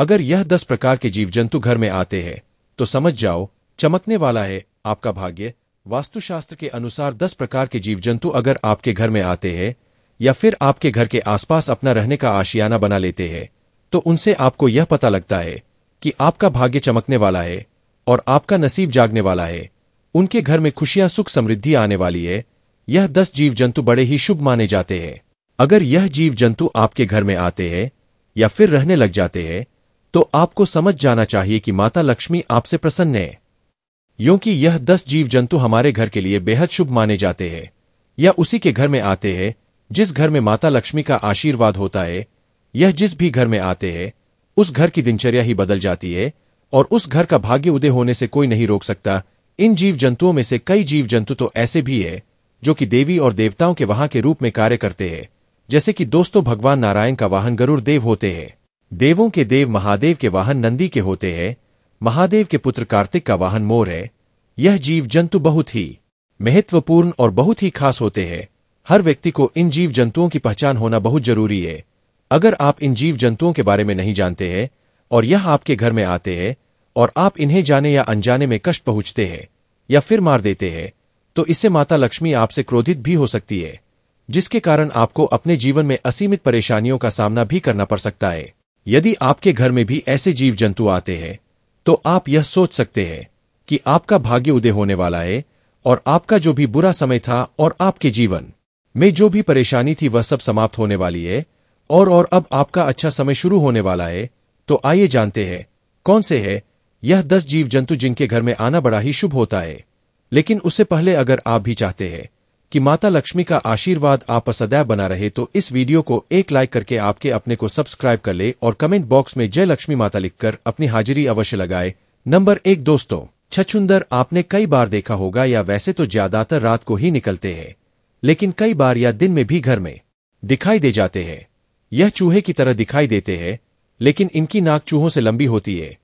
अगर यह दस प्रकार के जीव जंतु घर में आते हैं तो समझ जाओ चमकने वाला है आपका भाग्य वास्तुशास्त्र के अनुसार दस प्रकार के जीव जंतु अगर आपके घर में आते हैं या फिर आपके घर के आसपास अपना रहने का आशियाना बना लेते हैं तो उनसे आपको यह पता लगता है कि आपका भाग्य चमकने वाला है और आपका नसीब जागने वाला है उनके घर में खुशियां सुख समृद्धि आने वाली है यह दस जीव जंतु बड़े ही शुभ माने जाते हैं अगर यह जीव जंतु आपके घर में आते हैं या फिर रहने लग जाते हैं तो आपको समझ जाना चाहिए कि माता लक्ष्मी आपसे प्रसन्न है क्योंकि यह दस जीव जंतु हमारे घर के लिए बेहद शुभ माने जाते हैं या उसी के घर में आते हैं जिस घर में माता लक्ष्मी का आशीर्वाद होता है यह जिस भी घर में आते हैं उस घर की दिनचर्या ही बदल जाती है और उस घर का भाग्य उदय होने से कोई नहीं रोक सकता इन जीव जंतुओं में से कई जीव जंतु तो ऐसे भी है जो कि देवी और देवताओं के वहां के रूप में कार्य करते हैं जैसे कि दोस्तों भगवान नारायण का वाहन गरुड़ देव होते हैं देवों के देव महादेव के वाहन नंदी के होते हैं महादेव के पुत्र कार्तिक का वाहन मोर है यह जीव जंतु बहुत ही महत्वपूर्ण और बहुत ही खास होते हैं हर व्यक्ति को इन जीव जंतुओं की पहचान होना बहुत जरूरी है अगर आप इन जीव जंतुओं के बारे में नहीं जानते हैं और यह आपके घर में आते हैं और आप इन्हें जाने या अनजाने में कष्ट पहुंचते हैं या फिर मार देते हैं तो इससे माता लक्ष्मी आपसे क्रोधित भी हो सकती है जिसके कारण आपको अपने जीवन में असीमित परेशानियों का सामना भी करना पड़ सकता है यदि आपके घर में भी ऐसे जीव जंतु आते हैं तो आप यह सोच सकते हैं कि आपका भाग्य उदय होने वाला है और आपका जो भी बुरा समय था और आपके जीवन में जो भी परेशानी थी वह सब समाप्त होने वाली है और और अब आपका अच्छा समय शुरू होने वाला है तो आइए जानते हैं कौन से है यह दस जीव जंतु जिनके घर में आना बड़ा ही शुभ होता है लेकिन उससे पहले अगर आप भी चाहते हैं कि माता लक्ष्मी का आशीर्वाद आप सदैव बना रहे तो इस वीडियो को एक लाइक करके आपके अपने को सब्सक्राइब कर ले और कमेंट बॉक्स में जय लक्ष्मी माता लिखकर अपनी हाजिरी अवश्य लगाए नंबर एक दोस्तों छछुंदर आपने कई बार देखा होगा या वैसे तो ज्यादातर रात को ही निकलते हैं लेकिन कई बार या दिन में भी घर में दिखाई दे जाते हैं यह चूहे की तरह दिखाई देते हैं लेकिन इनकी नाक चूहों से लंबी होती है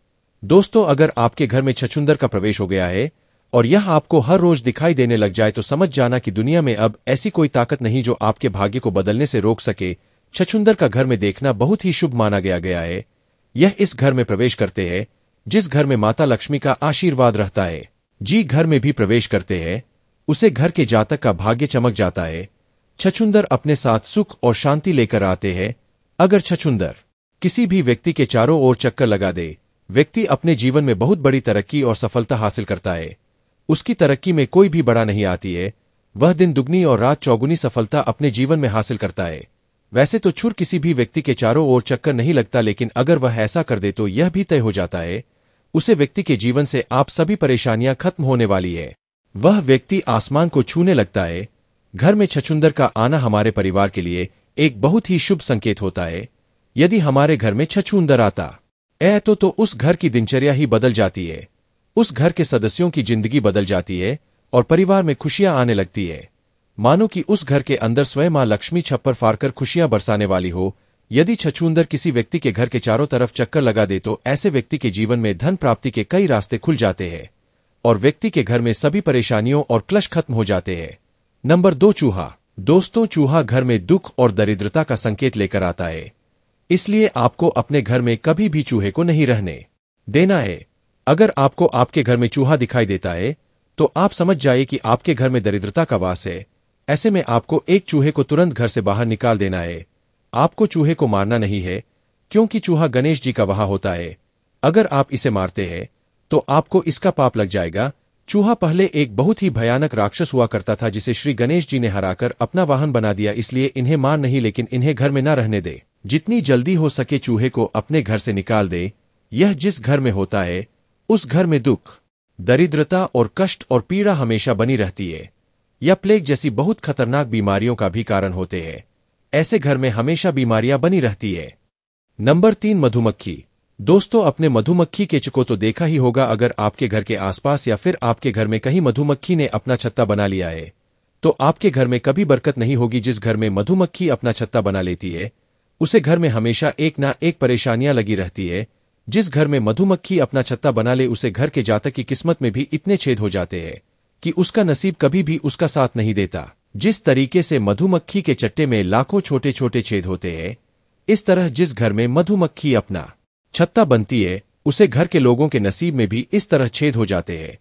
दोस्तों अगर आपके घर में छछुंदर का प्रवेश हो गया है और यह आपको हर रोज दिखाई देने लग जाए तो समझ जाना कि दुनिया में अब ऐसी कोई ताकत नहीं जो आपके भाग्य को बदलने से रोक सके छछुंदर का घर में देखना बहुत ही शुभ माना गया गया है यह इस घर में प्रवेश करते हैं जिस घर में माता लक्ष्मी का आशीर्वाद रहता है जी घर में भी प्रवेश करते हैं उसे घर के जातक का भाग्य चमक जाता है छछुंदर अपने साथ सुख और शांति लेकर आते हैं अगर छछुंदर किसी भी व्यक्ति के चारों ओर चक्कर लगा दे व्यक्ति अपने जीवन में बहुत बड़ी तरक्की और सफलता हासिल करता है उसकी तरक्की में कोई भी बड़ा नहीं आती है वह दिन दुगनी और रात चौगुनी सफलता अपने जीवन में हासिल करता है वैसे तो छुर किसी भी व्यक्ति के चारों ओर चक्कर नहीं लगता लेकिन अगर वह ऐसा कर दे तो यह भी तय हो जाता है उसे व्यक्ति के जीवन से आप सभी परेशानियां खत्म होने वाली है वह व्यक्ति आसमान को छूने लगता है घर में छछुंदर का आना हमारे परिवार के लिए एक बहुत ही शुभ संकेत होता है यदि हमारे घर में छछुंदर आता ऐ तो, तो उस घर की दिनचर्या ही बदल जाती है उस घर के सदस्यों की जिंदगी बदल जाती है और परिवार में खुशियां आने लगती है मानो कि उस घर के अंदर स्वयं मां लक्ष्मी छप्पर फाड़कर खुशियां बरसाने वाली हो यदि छछूंदर किसी व्यक्ति के घर के चारों तरफ चक्कर लगा दे तो ऐसे व्यक्ति के जीवन में धन प्राप्ति के कई रास्ते खुल जाते हैं और व्यक्ति के घर में सभी परेशानियों और क्लश खत्म हो जाते हैं नंबर दो चूहा दोस्तों चूहा घर में दुख और दरिद्रता का संकेत लेकर आता है इसलिए आपको अपने घर में कभी भी चूहे को नहीं रहने देना है अगर आपको आपके घर में चूहा दिखाई देता है तो आप समझ जाइए कि आपके घर में दरिद्रता का वास है ऐसे में आपको एक चूहे को तुरंत घर से बाहर निकाल देना है आपको चूहे को मारना नहीं है क्योंकि चूहा गणेश जी का वहां होता है अगर आप इसे मारते हैं तो आपको इसका पाप लग जाएगा चूहा पहले एक बहुत ही भयानक राक्षस हुआ करता था जिसे श्री गणेश जी ने हराकर अपना वाहन बना दिया इसलिए इन्हें मार नहीं लेकिन इन्हें घर में न रहने दे जितनी जल्दी हो सके चूहे को अपने घर से निकाल दे यह जिस घर में होता है उस घर में दुख दरिद्रता और कष्ट और पीड़ा हमेशा बनी रहती है या प्लेग जैसी बहुत खतरनाक बीमारियों का भी कारण होते हैं ऐसे घर में हमेशा बीमारियां बनी रहती है नंबर तीन मधुमक्खी दोस्तों अपने मधुमक्खी के चको तो देखा ही होगा अगर आपके घर के आसपास या फिर आपके घर में कहीं मधुमक्खी ने अपना छत्ता बना लिया है तो आपके घर में कभी बरकत नहीं होगी जिस घर में मधुमक्खी अपना छत्ता बना लेती है उसे घर में हमेशा एक ना एक परेशानियां लगी रहती है जिस घर में मधुमक्खी अपना छत्ता बना ले उसे घर के जातक की किस्मत में भी इतने छेद हो जाते हैं कि उसका नसीब कभी भी उसका साथ नहीं देता जिस तरीके से मधुमक्खी के चट्टे में लाखों छोटे छोटे छेद होते हैं इस तरह जिस घर में मधुमक्खी अपना छत्ता बनती है उसे घर के लोगों के नसीब में भी इस तरह छेद हो जाते हैं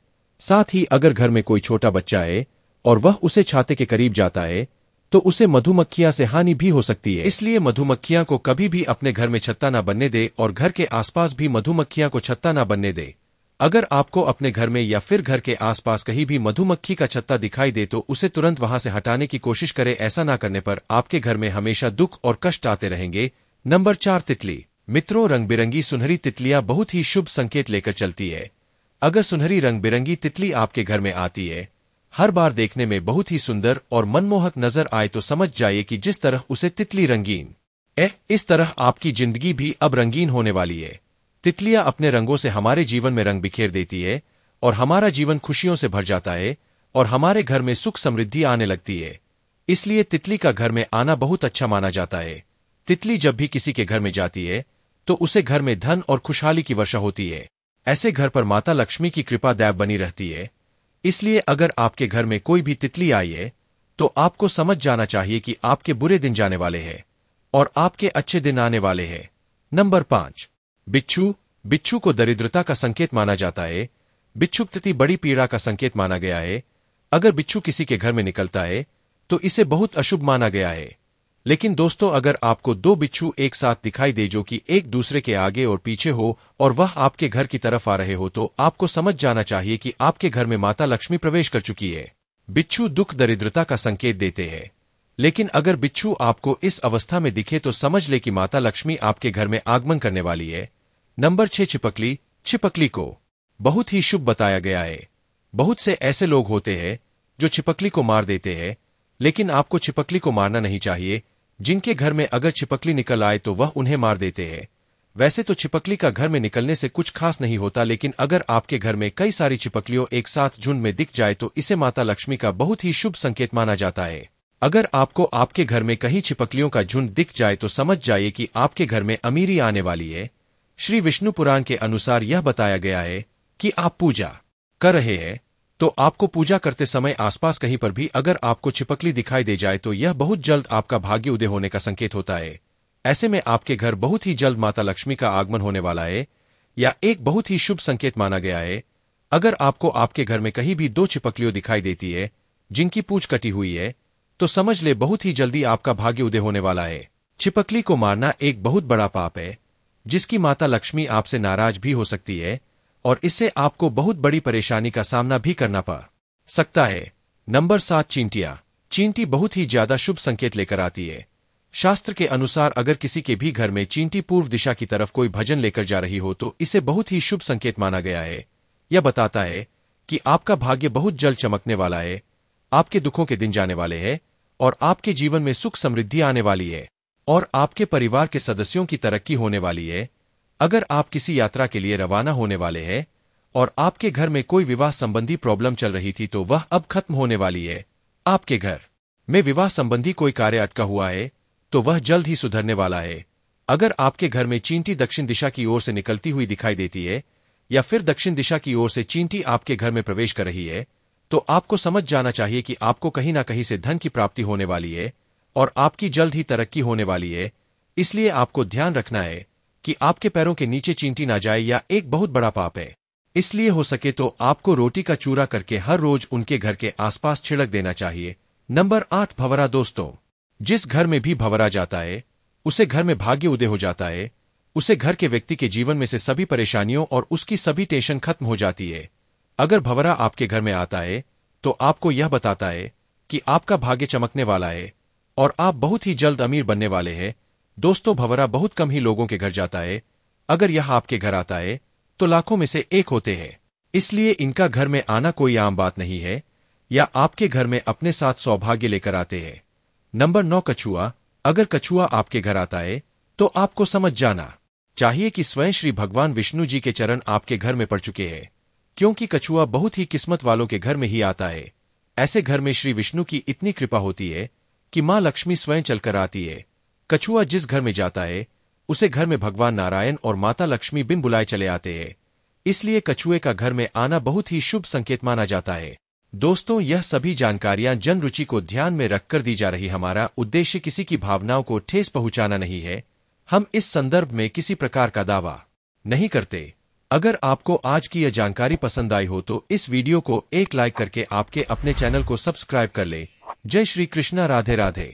साथ ही अगर घर में कोई छोटा बच्चा है और वह उसे छाते के करीब जाता है तो उसे मधुमक्खियां से हानि भी हो सकती है इसलिए मधुमक्खियां को कभी भी अपने घर में छत्ता न बनने दे और घर के आसपास भी मधुमक्खियां को छत्ता न बनने दे अगर आपको अपने घर में या फिर घर के आसपास कहीं भी मधुमक्खी का छत्ता दिखाई दे तो उसे तुरंत वहां से हटाने की कोशिश करें ऐसा ना करने पर आपके घर में हमेशा दुख और कष्ट आते रहेंगे नंबर चार तितली मित्रों रंग बिरंगी सुनहरी तितलियां बहुत ही शुभ संकेत लेकर चलती है अगर सुनहरी रंग बिरंगी तितली आपके घर में आती है हर बार देखने में बहुत ही सुंदर और मनमोहक नजर आए तो समझ जाइए कि जिस तरह उसे तितली रंगीन ए इस तरह आपकी जिंदगी भी अब रंगीन होने वाली है तितलियां अपने रंगों से हमारे जीवन में रंग बिखेर देती है और हमारा जीवन खुशियों से भर जाता है और हमारे घर में सुख समृद्धि आने लगती है इसलिए तितली का घर में आना बहुत अच्छा माना जाता है तितली जब भी किसी के घर में जाती है तो उसे घर में धन और खुशहाली की वर्षा होती है ऐसे घर पर माता लक्ष्मी की कृपा दैव बनी रहती है इसलिए अगर आपके घर में कोई भी तितली आई है तो आपको समझ जाना चाहिए कि आपके बुरे दिन जाने वाले हैं और आपके अच्छे दिन आने वाले हैं नंबर पांच बिच्छू बिच्छू को दरिद्रता का संकेत माना जाता है बिच्छू तिथि बड़ी पीड़ा का संकेत माना गया है अगर बिच्छू किसी के घर में निकलता है तो इसे बहुत अशुभ माना गया है लेकिन दोस्तों अगर आपको दो बिच्छू एक साथ दिखाई दे जो कि एक दूसरे के आगे और पीछे हो और वह आपके घर की तरफ आ रहे हो तो आपको समझ जाना चाहिए कि आपके घर में माता लक्ष्मी प्रवेश कर चुकी है बिच्छू दुख दरिद्रता का संकेत देते हैं लेकिन अगर बिच्छू आपको इस अवस्था में दिखे तो समझ ले कि माता लक्ष्मी आपके घर में आगमन करने वाली है नंबर छह छिपकली छिपकली को बहुत ही शुभ बताया गया है बहुत से ऐसे लोग होते हैं जो छिपकली को मार देते हैं लेकिन आपको छिपकली को मारना नहीं चाहिए जिनके घर में अगर छिपकली निकल आए तो वह उन्हें मार देते हैं वैसे तो छिपकली का घर में निकलने से कुछ खास नहीं होता लेकिन अगर आपके घर में कई सारी छिपकलियों एक साथ झुंड में दिख जाए तो इसे माता लक्ष्मी का बहुत ही शुभ संकेत माना जाता है अगर आपको आपके घर में कहीं छिपकलियों का झुंड दिख जाए तो समझ जाइए कि आपके घर में अमीरी आने वाली है श्री विष्णु पुराण के अनुसार यह बताया गया है कि आप पूजा कर रहे हैं तो आपको पूजा करते समय आसपास कहीं पर भी अगर आपको छिपकली दिखाई दे जाए तो यह बहुत जल्द आपका भाग्य उदय होने का संकेत होता है ऐसे में आपके घर बहुत ही जल्द माता लक्ष्मी का आगमन होने वाला है या एक बहुत ही शुभ संकेत माना गया है अगर आपको आपके घर में कहीं भी दो छिपकलियों दिखाई देती है जिनकी पूछ कटी हुई है तो समझ ले बहुत ही जल्दी आपका भाग्य उदय होने वाला है छिपकली को मारना एक बहुत बड़ा पाप है जिसकी माता लक्ष्मी आपसे नाराज भी हो सकती है और इससे आपको बहुत बड़ी परेशानी का सामना भी करना पड़ सकता है नंबर सात चींटियां चींटी बहुत ही ज्यादा शुभ संकेत लेकर आती है शास्त्र के अनुसार अगर किसी के भी घर में चींटी पूर्व दिशा की तरफ कोई भजन लेकर जा रही हो तो इसे बहुत ही शुभ संकेत माना गया है यह बताता है कि आपका भाग्य बहुत जल चमकने वाला है आपके दुखों के दिन जाने वाले हैं और आपके जीवन में सुख समृद्धि आने वाली है और आपके परिवार के सदस्यों की तरक्की होने वाली है अगर आप किसी यात्रा के लिए रवाना होने वाले हैं और आपके घर में कोई विवाह संबंधी प्रॉब्लम चल रही थी तो वह अब खत्म होने वाली है आपके घर में विवाह संबंधी कोई कार्य अटका हुआ है तो वह जल्द ही सुधरने वाला है अगर आपके घर में चींटी दक्षिण दिशा की ओर से निकलती हुई दिखाई देती है या फिर दक्षिण दिशा की ओर से चींटी आपके घर में प्रवेश कर रही है तो आपको समझ जाना चाहिए कि आपको कहीं ना कहीं से धन की प्राप्ति होने वाली है और आपकी जल्द ही तरक्की होने वाली है इसलिए आपको ध्यान रखना है कि आपके पैरों के नीचे चींटी ना जाए या एक बहुत बड़ा पाप है इसलिए हो सके तो आपको रोटी का चूरा करके हर रोज उनके घर के आसपास छिड़क देना चाहिए नंबर आठ भवरा दोस्तों जिस घर में भी भवरा जाता है उसे घर में भाग्य उदय हो जाता है उसे घर के व्यक्ति के जीवन में से सभी परेशानियों और उसकी सभी टेंशन खत्म हो जाती है अगर भवरा आपके घर में आता है तो आपको यह बताता है कि आपका भाग्य चमकने वाला है और आप बहुत ही जल्द अमीर बनने वाले हैं दोस्तों भंवरा बहुत कम ही लोगों के घर जाता है अगर यह आपके घर आता है तो लाखों में से एक होते हैं इसलिए इनका घर में आना कोई आम बात नहीं है या आपके घर में अपने साथ सौभाग्य लेकर आते हैं नंबर नौ कछुआ अगर कछुआ आपके घर आता है तो आपको समझ जाना चाहिए कि स्वयं श्री भगवान विष्णु जी के चरण आपके घर में पड़ चुके हैं क्योंकि कछुआ बहुत ही किस्मत वालों के घर में ही आता है ऐसे घर में श्री विष्णु की इतनी कृपा होती है कि मां लक्ष्मी स्वयं चलकर आती है कछुआ जिस घर में जाता है उसे घर में भगवान नारायण और माता लक्ष्मी बिन बुलाए चले आते हैं इसलिए कछुए का घर में आना बहुत ही शुभ संकेत माना जाता है दोस्तों यह सभी जानकारियां जन रुचि को ध्यान में रखकर दी जा रही हमारा उद्देश्य किसी की भावनाओं को ठेस पहुंचाना नहीं है हम इस संदर्भ में किसी प्रकार का दावा नहीं करते अगर आपको आज की यह जानकारी पसंद आई हो तो इस वीडियो को एक लाइक करके आपके अपने चैनल को सब्सक्राइब कर ले जय श्री कृष्णा राधे राधे